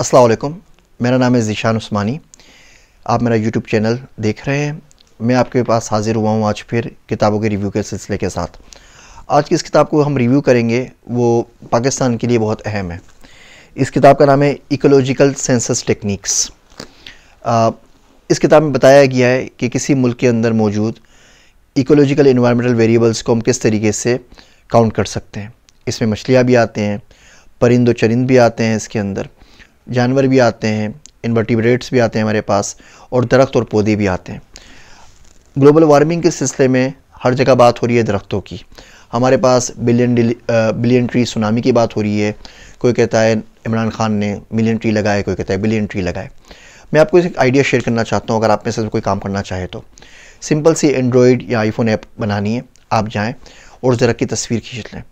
असलकम मेरा नाम है ज़ीशान उस्मानी आप मेरा यूट्यूब चैनल देख रहे हैं मैं आपके पास हाज़िर हुआ हूँ आज फिर किताबों के रिव्यू के सिलसिले के साथ आज की इस किताब को हम रिव्यू करेंगे वो पाकिस्तान के लिए बहुत अहम है इस किताब का नाम है इकोलॉजिकल सेंसस टेक्निक्स इस किताब में बताया गया है कि किसी मुल्क के अंदर मौजूद इकोलॉजिकल इन्वायरमेंटल वेरिएबल्स को हम किस तरीके से काउंट कर सकते हैं इसमें मछलियाँ भी आते हैं परिंद चरिंद भी आते हैं इसके अंदर जानवर भी आते हैं इन्वर्टिब्रेट्स भी आते हैं हमारे पास और दरख्त और पौधे भी आते हैं ग्लोबल वार्मिंग के सिलसिले में हर जगह बात हो रही है दरख्तों की हमारे पास बिलियन बिलियन ट्री सुनामी की बात हो रही है कोई कहता है इमरान खान ने मिलियन ट्री लगाए कोई कहता है बिलियन ट्री लगाए मैं आपको एक आइडिया शेयर करना चाहता हूँ अगर आप में से कोई काम करना चाहे तो सिंपल सी एंड्रॉयड या आईफोन ऐप बनानी है आप जाएँ और ज़रा की तस्वीर खींच लें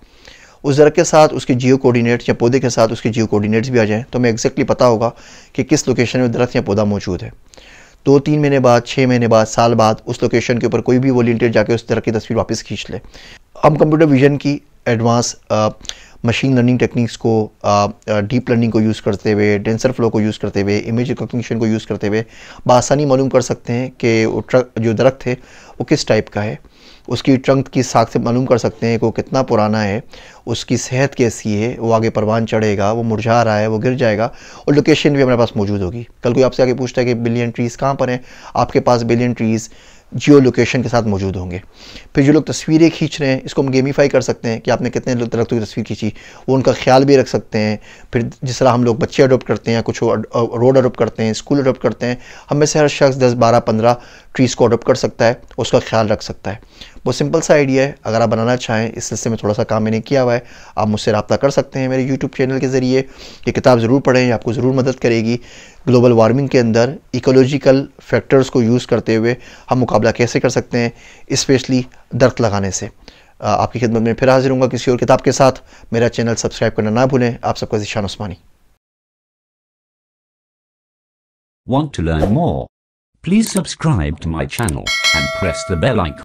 उस ज़रा के साथ उसके जियो कोऑर्डिनेट या पौधे के साथ उसके जियो कोऑर्डिनेट्स भी आ जाएँ तो हमें एग्जैक्टली पता होगा कि किस लोकेशन में दरख्त या पौधा मौजूद है दो तीन महीने बाद छः महीने बाद साल बाद उस लोकेशन के ऊपर कोई भी वॉल्टियर जाकर उस तरह की तस्वीर वापस खींच ले हम कंप्यूटर विजन की एडवांस मशीन लर्निंग टेक्निक्स को डीप uh, लर्निंग uh, को यूज़ करते हुए डेंसर फ्लो को यूज़ करते हुए इमेज रिकॉग्निशन को यूज़ करते हुए बासानी मालूम कर सकते हैं कि वो ट्रक जो दरख्त है वो किस टाइप का है उसकी ट्रंक की साख से मालूम कर सकते हैं कि वो कितना पुराना है उसकी सेहत कैसी है वो आगे परवान चढ़ेगा वो मुरझा रहा है वो गिर जाएगा और लोकेशन भी हमारे पास मौजूद होगी कल कोई आपसे आगे पूछता है कि बिलियन ट्रीज़ कहाँ पर हैं आपके पास बिलियन ट्रीज़ जियो लोकेशन के साथ मौजूद होंगे फिर जो लोग तस्वीरें खींच रहे हैं इसको हम गेमीफाई कर सकते हैं कि आपने कितने लोग दरख्तों की तस्वीर खींची वो उनका ख्याल भी रख सकते हैं फिर जिस तरह हम लोग बच्चे अडोप्ट करते हैं कुछ रोड अडोप्ट करते हैं स्कूल अडोप्ट करते हैं हम में से हर शख्स दस बारह पंद्रह ट्रीज़ को अडोप्ट कर सकता है उसका ख्याल रख सकता है बहुत सिंपल सा आइडिया है अगर आप बनाना चाहें इस सिलसिले में थोड़ा सा काम मैंने किया हुआ है आप मुझसे रब्ता कर सकते हैं मेरे यूट्यूब चैनल के ज़रिए ये किताब ज़रूर पढ़ें आपको ज़रूर मदद करेगी ग्लोबल वार्मिंग के अंदर इकोलॉजिकल फैक्टर्स को यूज़ करते हुए हम मुकाबला कैसे कर सकते हैं स्पेशली दर्द लगाने से आपकी खिदमत में फिर हाजिर हूँ किसी और किताब के साथ मेरा चैनल सब्सक्राइब करना ना भूलें आप सबका जिशान उस्मानी Want to learn more? Please subscribe to my channel and press the bell icon.